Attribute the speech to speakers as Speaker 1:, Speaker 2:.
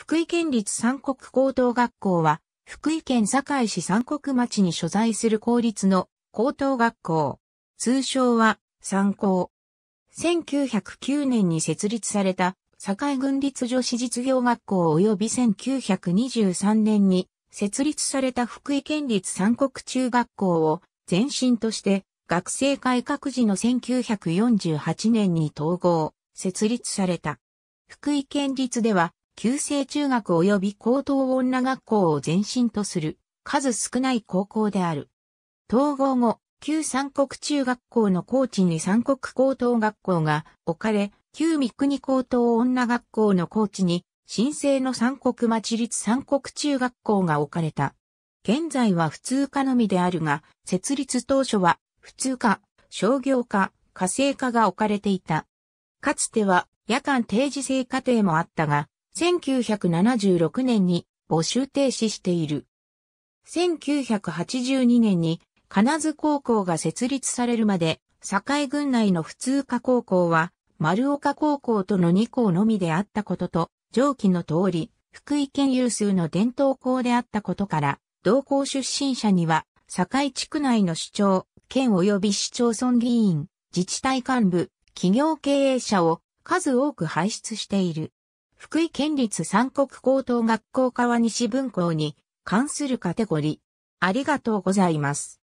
Speaker 1: 福井県立三国高等学校は、福井県堺市三国町に所在する公立の高等学校。通称は、三高。1909年に設立された、堺郡立女子実業学校及び1923年に設立された福井県立三国中学校を前身として学生改革時の1948年に統合、設立された。福井県立では旧制中学及び高等女学校を前身とする数少ない高校である。統合後、旧三国中学校の高知に三国高等学校が置かれ、旧三国高等女学校の高知に新生の三国町立三国中学校が置かれた。現在は普通科のみであるが、設立当初は普通科、商業科、家政科が置かれていた。かつては夜間定時制課程もあったが、1976年に募集停止している。1982年に金津高校が設立されるまで、境郡内の普通科高校は丸岡高校との2校のみであったことと、上記の通り、福井県有数の伝統校であったことから、同校出身者には、境地区内の市長、県及び市町村議員、自治体幹部、企業経営者を数多く輩出している。福井県立三国高等学校川西分校に関するカテゴリー。ありがとうございます。